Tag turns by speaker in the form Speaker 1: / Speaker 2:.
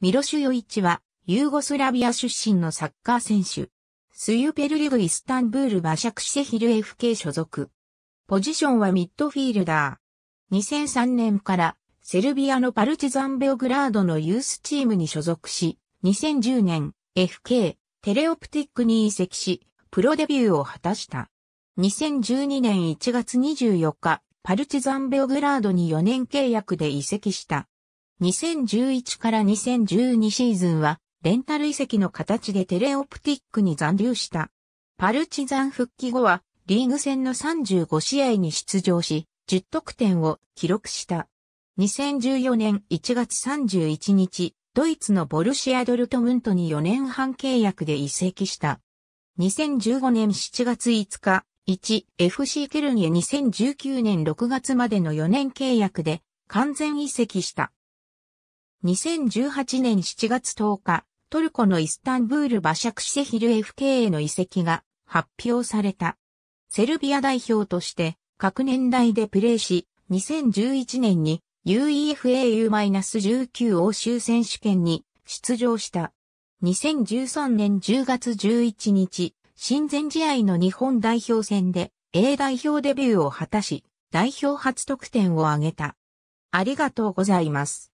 Speaker 1: ミロシュヨイチは、ユーゴスラビア出身のサッカー選手。スユペルリグ・イス
Speaker 2: タンブール・バシャクシェヒル FK 所属。ポジションはミッドフィールダー。2003年からセルビアのパルチザンベオグラードのユースチームに所属し、2010年 FK テレオプティックに移籍し、プロデビューを果たした。2012年1月24日、パルチザンベオグラードに4年契約で移籍した。2011から2012シーズンは、レンタル遺跡の形でテレオプティックに残留した。パルチザン復帰後は、リーグ戦の35試合に出場し、10得点を記録した。2014年1月31日、ドイツのボルシア・ドルトムントに4年半契約で移籍した。2015年7月5日、1FC ケルンへ2019年6月までの4年契約で完全移籍した。2018年7月10日、トルコのイスタンブールバシャクシェヒル FK への移籍が発表された。セルビア代表として各年代でプレーし、2011年に UEFAU-19 欧州選手権に出場した。2013年10月11日、親善試合の日本代表戦で A 代表デビューを果たし、代表初得点
Speaker 1: を挙げた。ありがとうございます。